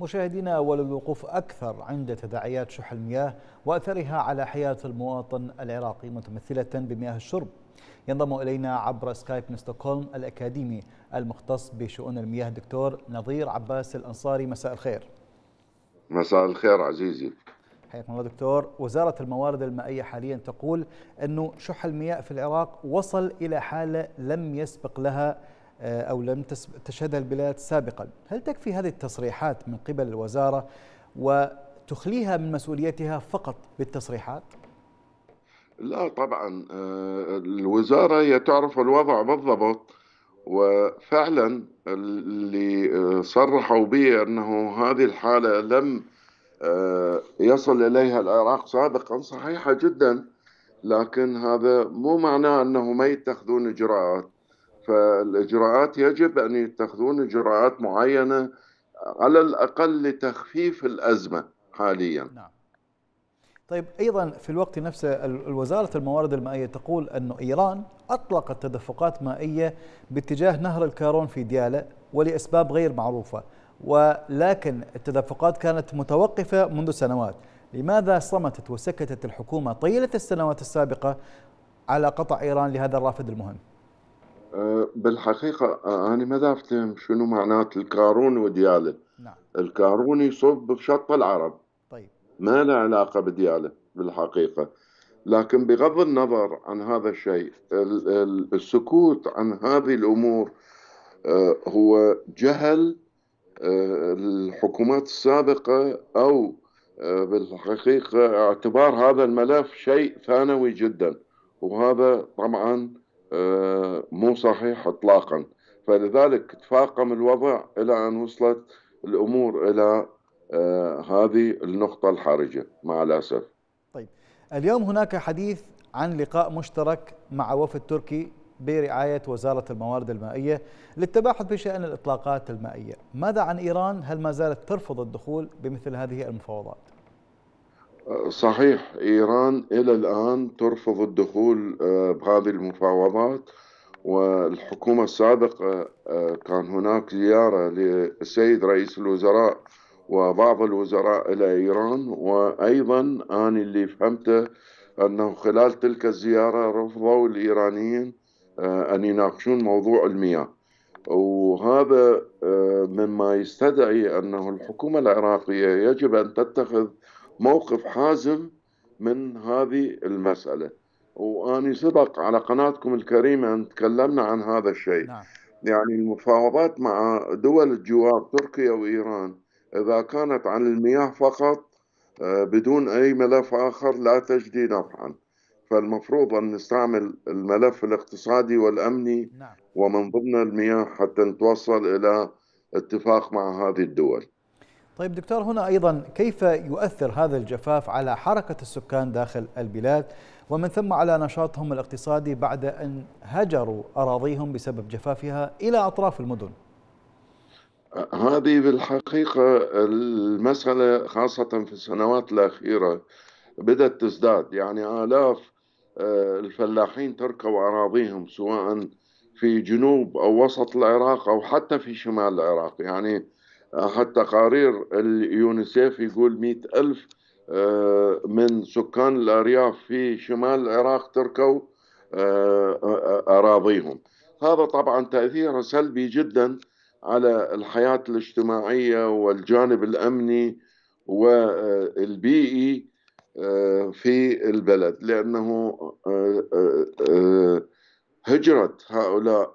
مشاهدينا وللوقوف أكثر عند تداعيات شح المياه وأثرها على حياة المواطن العراقي متمثلة بمياه الشرب ينضم إلينا عبر سكايب من ستوكهولم الأكاديمي المختص بشؤون المياه دكتور نظير عباس الأنصاري مساء الخير مساء الخير عزيزي حياكم الله دكتور وزارة الموارد المائية حاليا تقول أنه شح المياه في العراق وصل إلى حالة لم يسبق لها آه، أو لم تشهدها البلاد سابقا هل تكفي هذه التصريحات من قبل الوزارة وتخليها من مسؤوليتها فقط بالتصريحات؟ لا طبعا آه، الوزارة هي تعرف الوضع بالضبط وفعلا اللي آه، صرحوا به أنه هذه الحالة لم يصل إليها العراق سابقا صحيحة جدا لكن هذا مو معناه أنه ما يتخذون إجراءات فالاجراءات يجب ان يتخذون اجراءات معينه على الاقل لتخفيف الازمه حاليا. نعم. طيب ايضا في الوقت نفسه وزاره الموارد المائيه تقول انه ايران اطلقت تدفقات مائيه باتجاه نهر الكارون في دياله ولاسباب غير معروفه ولكن التدفقات كانت متوقفه منذ سنوات. لماذا صمتت وسكتت الحكومه طيله السنوات السابقه على قطع ايران لهذا الرافد المهم؟ أه، بالحقيقة أه، أنا ما فهمت شنو معنات الكارون وديالة نعم. الكارون يصب بشط العرب طيب ما له علاقة بديالة بالحقيقة لكن بغض النظر عن هذا الشيء السكوت عن هذه الأمور أه، هو جهل الحكومات السابقة أو بالحقيقة اعتبار هذا الملف شيء ثانوي جدا وهذا طبعا آه، مو صحيح اطلاقا فلذلك تفاقم الوضع الى ان وصلت الامور الى آه، هذه النقطه الحرجه مع الاسف. طيب اليوم هناك حديث عن لقاء مشترك مع وفد تركي برعاية وزارة الموارد المائية للتباحث بشأن الإطلاقات المائية ماذا عن إيران؟ هل ما زالت ترفض الدخول بمثل هذه المفاوضات؟ صحيح إيران إلى الآن ترفض الدخول آه، بهذه المفاوضات والحكومة السابقة آه، كان هناك زيارة للسيد رئيس الوزراء وبعض الوزراء إلى إيران وأيضا أنا اللي فهمته أنه خلال تلك الزيارة رفضوا الإيرانيين آه، أن يناقشون موضوع المياه وهذا مما يستدعي أنه الحكومة العراقية يجب أن تتخذ موقف حازم من هذه المسألة وأني سبق على قناتكم الكريمة أن تكلمنا عن هذا الشيء نعم. يعني المفاوضات مع دول الجوار تركيا وإيران إذا كانت عن المياه فقط آه، بدون أي ملف آخر لا تجدي نفعا فالمفروض أن نستعمل الملف الاقتصادي والأمني نعم. ومن ضمن المياه حتى نتوصل إلى اتفاق مع هذه الدول طيب دكتور هنا أيضا كيف يؤثر هذا الجفاف على حركة السكان داخل البلاد ومن ثم على نشاطهم الاقتصادي بعد أن هجروا أراضيهم بسبب جفافها إلى أطراف المدن هذه بالحقيقة المسألة خاصة في السنوات الأخيرة بدأت تزداد يعني آلاف آه، الفلاحين تركوا أراضيهم سواء في جنوب أو وسط العراق أو حتى في شمال العراق يعني تقارير اليونسيف يقول مئة ألف آه، من سكان الأرياف في شمال العراق تركوا آه، آه، أراضيهم هذا طبعا تأثيره سلبي جدا على الحياة الاجتماعية والجانب الأمني والبيئي في البلد لأنه هجرة هؤلاء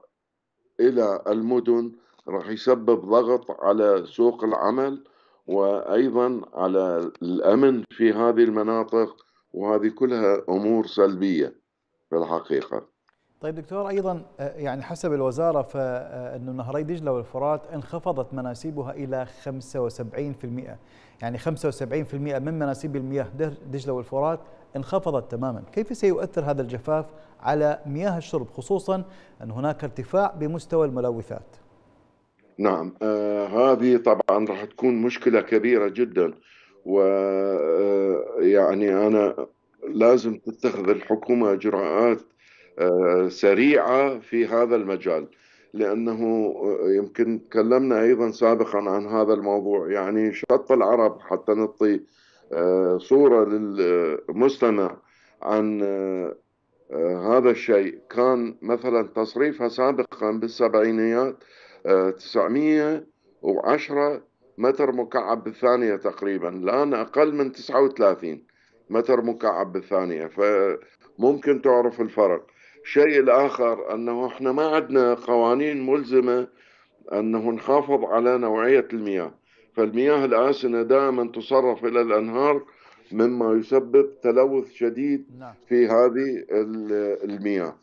إلى المدن راح يسبب ضغط على سوق العمل وايضا على الامن في هذه المناطق وهذه كلها امور سلبيه في الحقيقه. طيب دكتور ايضا آه، يعني حسب الوزاره فانه نهري دجله والفرات انخفضت مناسيبها الى 75% يعني 75% من مناسيب المياه دجله والفرات انخفضت تماما، كيف سيؤثر هذا الجفاف على مياه الشرب خصوصا ان هناك ارتفاع بمستوى الملوثات؟ نعم آه هذه طبعا راح تكون مشكلة كبيرة جدا ويعني آه، أنا لازم تتخذ الحكومة إجراءات آه سريعة في هذا المجال لأنه آه، يمكن تكلمنا أيضا سابقا عن هذا الموضوع يعني شط العرب حتى نعطي آه صورة للمستمع عن آه، هذا الشيء كان مثلا تصريفها سابقا بالسبعينيات 910 متر مكعب بالثانية تقريبا الآن أقل من 39 متر مكعب بالثانية فممكن تعرف الفرق الشيء الآخر أنه إحنا ما عندنا قوانين ملزمة أنه نحافظ على نوعية المياه فالمياه الآسنة دائما تصرف إلى الأنهار مما يسبب تلوث شديد نعم. في هذه المياه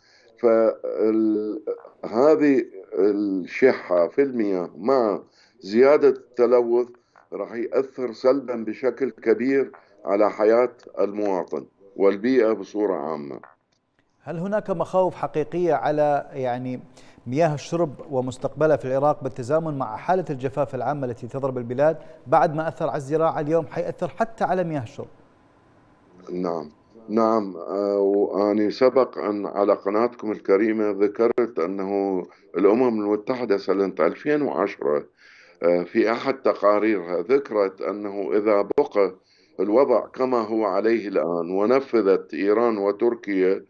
فهذه الشحة في المياه مع زيادة التلوث راح يأثر سلبا بشكل كبير على حياة المواطن والبيئة بصورة عامة هل هناك مخاوف حقيقية على يعني مياه الشرب ومستقبلها في العراق بالتزامن مع حالة الجفاف العامة التي تضرب البلاد بعد ما أثر على الزراعة اليوم حيأثر حتى على مياه الشرب نعم نعم آه، وأني سبق أن على قناتكم الكريمة ذكرت أنه الأمم المتحدة سنة 2010 آه، في أحد تقاريرها ذكرت أنه إذا بقى الوضع كما هو عليه الآن ونفذت إيران وتركيا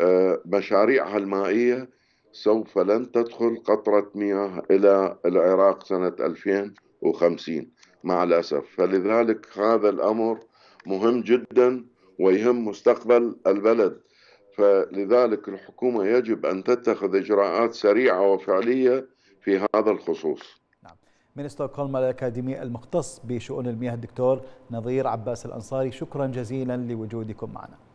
آه، مشاريعها المائية سوف لن تدخل قطرة مياه إلى العراق سنة 2050 مع الأسف فلذلك هذا الأمر مهم جداً ويهم مستقبل البلد فلذلك الحكومة يجب أن تتخذ إجراءات سريعة وفعلية في هذا الخصوص نعم. من ستوكهولم الأكاديمي المختص بشؤون المياه الدكتور نظير عباس الأنصاري شكرا جزيلا لوجودكم معنا